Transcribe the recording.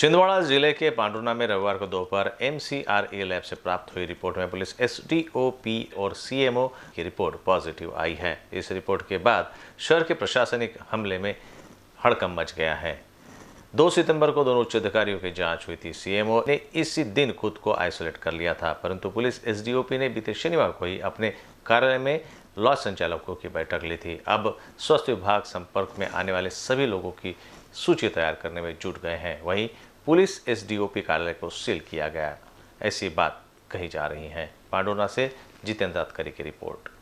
छिंदवाड़ा जिले के पांडुना में रविवार को दोपहर एमसीआरए लैब से प्राप्त हुई रिपोर्ट में पुलिस पी और सीएमओ की रिपोर्ट पॉजिटिव आई है इस रिपोर्ट के बाद शहर के प्रशासनिक हमले में हड़कम मच गया है दो सितंबर को दोनों उच्च अधिकारियों की जांच हुई थी सीएमओ ने इसी दिन खुद को आइसोलेट कर लिया था परंतु पुलिस एसडीओपी ने बीते शनिवार को ही अपने कार्यालय में लॉ संचालकों की बैठक ली थी अब स्वास्थ्य विभाग संपर्क में आने वाले सभी लोगों की सूची तैयार करने में जुट गए हैं वहीं पुलिस एसडीओपी कार्यालय को सील किया गया ऐसी बात कही जा रही है पांडोना से जितेंद्र अतकरी की रिपोर्ट